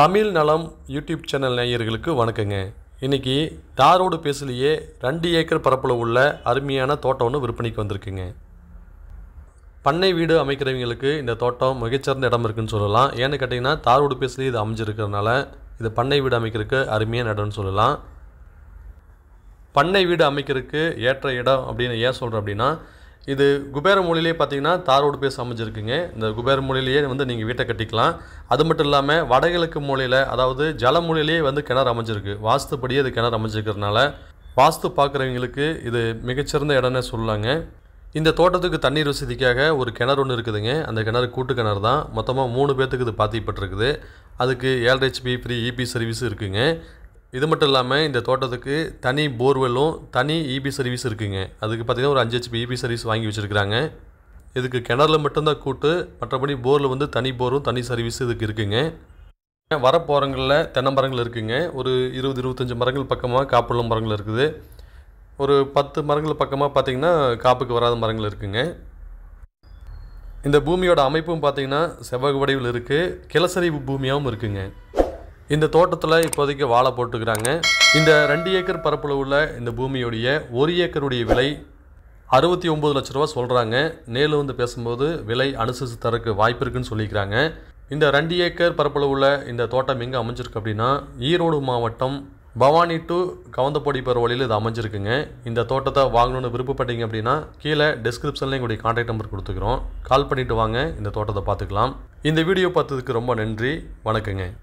தமிழ் நலம் YouTube channel நேயர்களுக்கு வணக்கங்க இன்றைக்கி தாரோடு பேசலையே ரெண்டு ஏக்கர் பரப்பில் உள்ள அருமையான தோட்டம் ஒன்று விற்பனைக்கு வந்திருக்குங்க பண்ணை வீடு அமைக்கிறவங்களுக்கு இந்த தோட்டம் மிகச்சிறந்த இடம் இருக்குன்னு சொல்லலாம் ஏன்னு கேட்டிங்கன்னா தாரோடு பேசலையே இது அமைஞ்சிருக்கிறதுனால இது பண்ணை வீடு அமைக்கிறதுக்கு அருமையான இடம்னு சொல்லலாம் பண்ணை வீடு அமைக்கிறதுக்கு ஏற்ற இடம் அப்படின்னு ஏன் சொல்கிறேன் அப்படின்னா இது குபேர மொழியிலே பார்த்தீங்கன்னா தாரோடு பேச அமைஞ்சிருக்குங்க இந்த குபேர மொழியிலேயே வந்து நீங்கள் வீட்டை கட்டிக்கலாம் அது மட்டும் இல்லாமல் வடகிழக்கு மொழியில் அதாவது ஜல மொழியிலேயே வந்து கிணறு அமைஞ்சிருக்கு வாஸ்துப்படியே அது கிணறு அமைஞ்சிருக்கிறதுனால வாஸ்து பார்க்குறவங்களுக்கு இது மிகச்சிறந்த இடம்னு சொல்லலாங்க இந்த தோட்டத்துக்கு தண்ணீர் வசதிக்காக ஒரு கிணறு ஒன்று இருக்குதுங்க அந்த கிணறு கூட்டு கிணறு தான் மொத்தமாக மூணு பேர்த்துக்கு இது பாத்திப்பட்டிருக்குது அதுக்கு ஏழரை ஹெச்பி ஃப்ரீ இபி சர்வீஸ் இருக்குதுங்க இது மட்டும் இல்லாமல் இந்த தோட்டத்துக்கு தனி போர்வெல்லும் தனி இபி e சர்வீஸ் இருக்குதுங்க அதுக்கு பார்த்திங்கன்னா ஒரு அஞ்சு ஹெச்பி இபி சர்வீஸ் வாங்கி வச்சுருக்குறாங்க இதுக்கு கிணறுல மட்டும்தான் கூட்டு மற்றபடி போரில் வந்து தனி போரும் தனி சர்வீஸ் இதுக்கு இருக்குங்க வரப்போகிறங்களில் தென்னை மரங்கள் இருக்குங்க ஒரு இருபது இருபத்தஞ்சி மரங்கள் பக்கமாக காப்புள்ள மரங்கள் இருக்குது ஒரு பத்து மரங்கள் பக்கமாக பார்த்திங்கன்னா காப்புக்கு வராத மரங்கள் இருக்குங்க இந்த பூமியோட அமைப்பும் பார்த்திங்கன்னா செவ்வக வடிவில் இருக்குது கிளசரிவு பூமியாகவும் இருக்குங்க இந்த தோட்டத்தில் இப்போதைக்கு வாழை போட்டுக்கிறாங்க இந்த ரெண்டு ஏக்கர் பரப்பில் உள்ள இந்த பூமியுடைய ஒரு ஏக்கருடைய விலை அறுபத்தி ஒம்பது லட்ச ரூபா சொல்கிறாங்க நேரில் வந்து பேசும்போது விலை அனுசரித்து தரக்கு வாய்ப்பு இருக்குன்னு சொல்லியிருக்கிறாங்க இந்த ரெண்டு ஏக்கர் பரப்பில் உள்ள இந்த தோட்டம் எங்கே அமைஞ்சிருக்கு அப்படின்னா ஈரோடு மாவட்டம் பவானி டு கவந்தப்பொடி போகிற வழியில் இது அமைஞ்சிருக்குங்க இந்த தோட்டத்தை வாங்கணும்னு விருப்பப்பட்டீங்க அப்படின்னா கீழே டிஸ்கிரிப்ஷனில் எங்களுடைய காண்டாக்ட் நம்பர் கொடுத்துக்கிறோம் கால் பண்ணிவிட்டு வாங்க இந்த தோட்டத்தை பார்த்துக்கலாம் இந்த வீடியோ பார்த்ததுக்கு ரொம்ப நன்றி வணக்கங்க